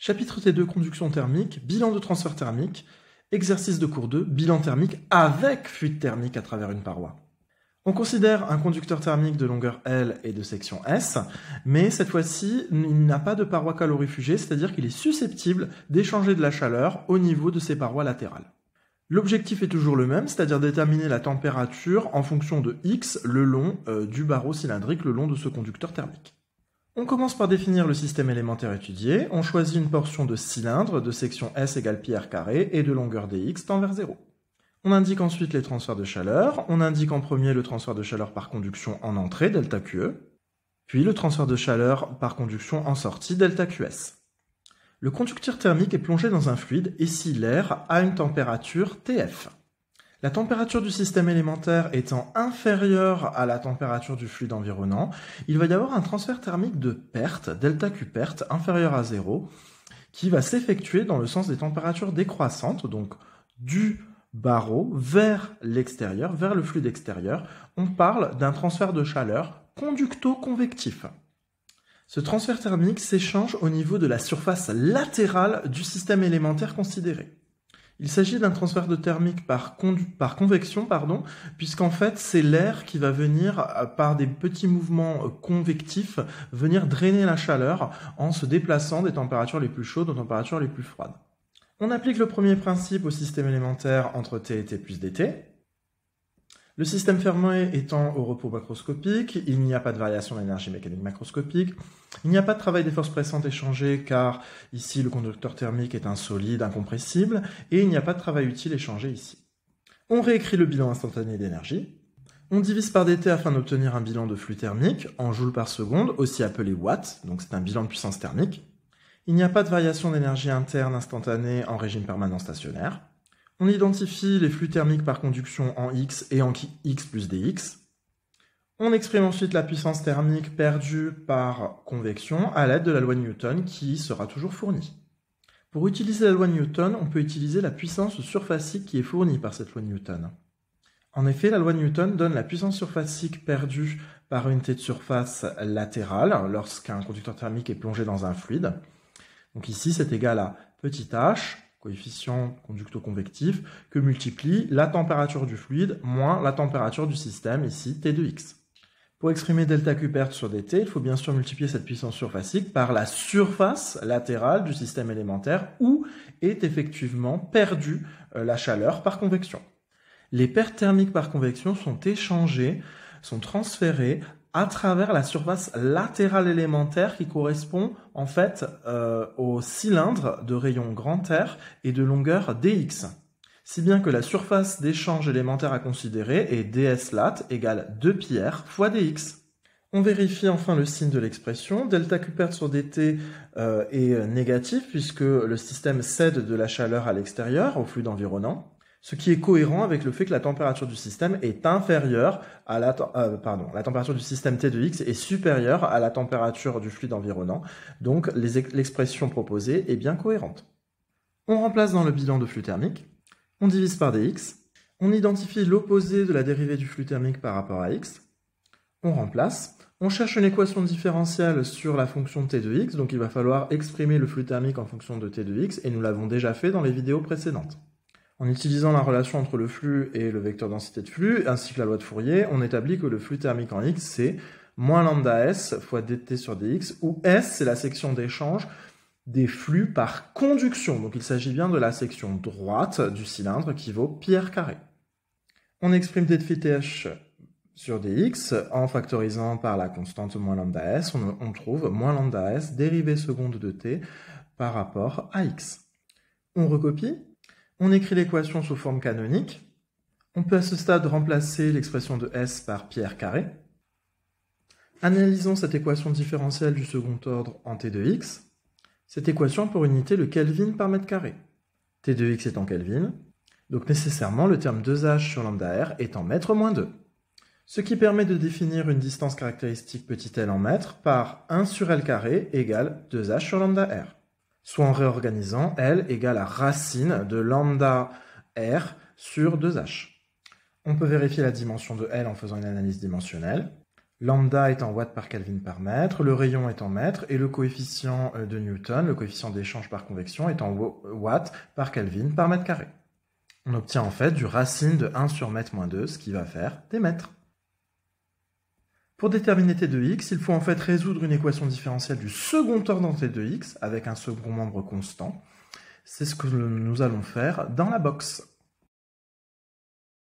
Chapitre T2, conduction thermique, bilan de transfert thermique, exercice de cours 2, bilan thermique avec fuite thermique à travers une paroi. On considère un conducteur thermique de longueur L et de section S, mais cette fois-ci, il n'a pas de paroi calorifugée, c'est-à-dire qu'il est susceptible d'échanger de la chaleur au niveau de ses parois latérales. L'objectif est toujours le même, c'est-à-dire déterminer la température en fonction de X le long euh, du barreau cylindrique le long de ce conducteur thermique. On commence par définir le système élémentaire étudié, on choisit une portion de cylindre de section S égale pi r et de longueur dx tend vers 0. On indique ensuite les transferts de chaleur, on indique en premier le transfert de chaleur par conduction en entrée, delta QE, puis le transfert de chaleur par conduction en sortie, delta QS. Le conducteur thermique est plongé dans un fluide et si l'air a une température TF. La température du système élémentaire étant inférieure à la température du fluide environnant, il va y avoir un transfert thermique de perte, delta Q perte, inférieur à zéro, qui va s'effectuer dans le sens des températures décroissantes, donc du barreau vers l'extérieur, vers le fluide extérieur. On parle d'un transfert de chaleur conducto-convectif. Ce transfert thermique s'échange au niveau de la surface latérale du système élémentaire considéré. Il s'agit d'un transfert de thermique par, par convection, pardon, puisqu'en fait c'est l'air qui va venir euh, par des petits mouvements euh, convectifs venir drainer la chaleur en se déplaçant des températures les plus chaudes aux températures les plus froides. On applique le premier principe au système élémentaire entre T et T plus dt, le système fermé étant au repos macroscopique, il n'y a pas de variation d'énergie mécanique macroscopique, il n'y a pas de travail des forces pressantes échangées car ici le conducteur thermique est un solide incompressible et il n'y a pas de travail utile échangé ici. On réécrit le bilan instantané d'énergie. On divise par dt afin d'obtenir un bilan de flux thermique en joules par seconde, aussi appelé watts, donc c'est un bilan de puissance thermique. Il n'y a pas de variation d'énergie interne instantanée en régime permanent stationnaire. On identifie les flux thermiques par conduction en X et en X plus dx. On exprime ensuite la puissance thermique perdue par convection à l'aide de la loi Newton qui sera toujours fournie. Pour utiliser la loi Newton, on peut utiliser la puissance surfacique qui est fournie par cette loi Newton. En effet, la loi Newton donne la puissance surfacique perdue par unité de surface latérale lorsqu'un conducteur thermique est plongé dans un fluide. Donc ici, c'est égal à petit h coefficient conducto-convectif, que multiplie la température du fluide moins la température du système, ici T de X. Pour exprimer delta Q perte sur dt, il faut bien sûr multiplier cette puissance surfacique par la surface latérale du système élémentaire où est effectivement perdue euh, la chaleur par convection. Les pertes thermiques par convection sont échangées, sont transférées à travers la surface latérale élémentaire qui correspond en fait euh, au cylindre de rayon grand R et de longueur dx. Si bien que la surface d'échange élémentaire à considérer est ds lat égale 2 pi fois dx. On vérifie enfin le signe de l'expression. Delta Q sur dt euh, est négatif puisque le système cède de la chaleur à l'extérieur, au flux environnant ce qui est cohérent avec le fait que la température du système est inférieure à la, euh, pardon, la température du système T de X est supérieure à la température du fluide environnant, donc l'expression proposée est bien cohérente. On remplace dans le bilan de flux thermique, on divise par dx, on identifie l'opposé de la dérivée du flux thermique par rapport à x, on remplace, on cherche une équation différentielle sur la fonction t de x, donc il va falloir exprimer le flux thermique en fonction de t de x, et nous l'avons déjà fait dans les vidéos précédentes. En utilisant la relation entre le flux et le vecteur densité de flux, ainsi que la loi de Fourier, on établit que le flux thermique en X, c'est moins lambda S fois dt sur dx, où S, c'est la section d'échange des flux par conduction. Donc il s'agit bien de la section droite du cylindre qui vaut pi r carré. On exprime dt sur dx en factorisant par la constante moins lambda s, on, on, trouve moins lambda s dérivée seconde de t par rapport à x. On recopie on écrit l'équation sous forme canonique. On peut à ce stade remplacer l'expression de S par pi carré. Analysons cette équation différentielle du second ordre en t de x. Cette équation pour unité le Kelvin par mètre carré. t de x est en Kelvin, donc nécessairement le terme 2h sur lambda r est en mètre moins 2. Ce qui permet de définir une distance caractéristique petite l en mètre par 1 sur l carré égale 2h sur lambda r soit en réorganisant L égale à racine de lambda R sur 2H. On peut vérifier la dimension de L en faisant une analyse dimensionnelle. Lambda est en watts par Kelvin par mètre, le rayon est en mètres, et le coefficient euh, de Newton, le coefficient d'échange par convection, est en watts par Kelvin par mètre carré. On obtient en fait du racine de 1 sur mètre moins 2, ce qui va faire des mètres. Pour déterminer t de x, il faut en fait résoudre une équation différentielle du second ordre t de x avec un second membre constant. C'est ce que nous allons faire dans la box.